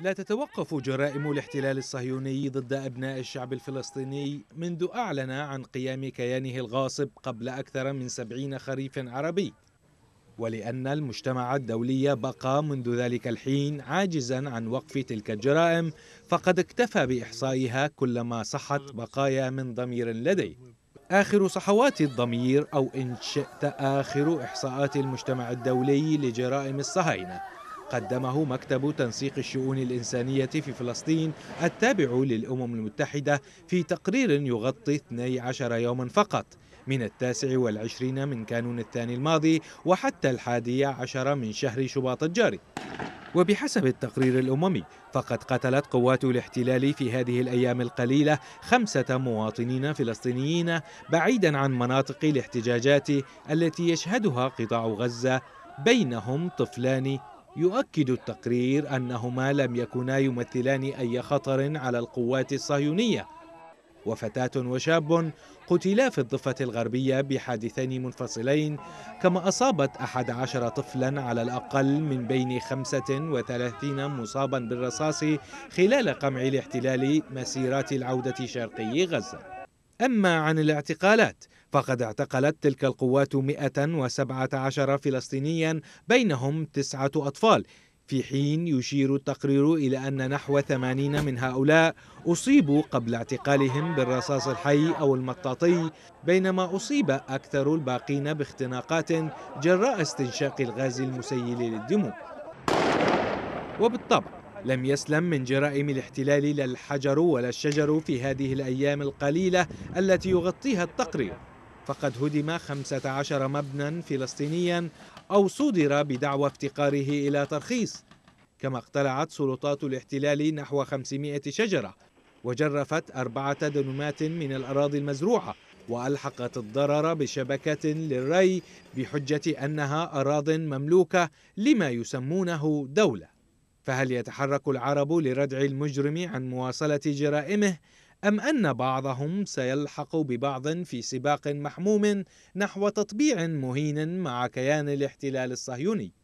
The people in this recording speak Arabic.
لا تتوقف جرائم الاحتلال الصهيوني ضد أبناء الشعب الفلسطيني منذ أعلن عن قيام كيانه الغاصب قبل أكثر من سبعين خريف عربي ولأن المجتمع الدولي بقى منذ ذلك الحين عاجزا عن وقف تلك الجرائم فقد اكتفى بإحصائها كلما صحت بقايا من ضمير لديه آخر صحوات الضمير أو إن شئت آخر إحصاءات المجتمع الدولي لجرائم الصهاينة قدمه مكتب تنسيق الشؤون الإنسانية في فلسطين التابع للأمم المتحدة في تقرير يغطي 12 يوما فقط من التاسع والعشرين من كانون الثاني الماضي وحتى الحادي عشر من شهر شباط الجاري وبحسب التقرير الأممي فقد قتلت قوات الاحتلال في هذه الأيام القليلة خمسة مواطنين فلسطينيين بعيدا عن مناطق الاحتجاجات التي يشهدها قطاع غزة بينهم طفلان يؤكد التقرير أنهما لم يكونا يمثلان أي خطر على القوات الصهيونية وفتاة وشاب قتلا في الضفة الغربية بحادثين منفصلين كما أصابت أحد عشر طفلا على الأقل من بين خمسة وثلاثين مصابا بالرصاص خلال قمع الاحتلال مسيرات العودة شرقي غزة أما عن الاعتقالات فقد اعتقلت تلك القوات 117 فلسطينيا بينهم تسعة أطفال في حين يشير التقرير إلى أن نحو 80 من هؤلاء أصيبوا قبل اعتقالهم بالرصاص الحي أو المطاطي بينما أصيب أكثر الباقين باختناقات جراء استنشاق الغاز المسيل للدموع وبالطبع لم يسلم من جرائم الاحتلال لا الحجر ولا الشجر في هذه الأيام القليلة التي يغطيها التقرير فقد هدم 15 مبنى فلسطينيا أو صدر بدعوى افتقاره إلى ترخيص كما اقتلعت سلطات الاحتلال نحو 500 شجرة وجرفت أربعة دنومات من الأراضي المزروعة وألحقت الضرر بشبكة للري بحجة أنها أراض مملوكة لما يسمونه دولة فهل يتحرك العرب لردع المجرم عن مواصله جرائمه ام ان بعضهم سيلحق ببعض في سباق محموم نحو تطبيع مهين مع كيان الاحتلال الصهيوني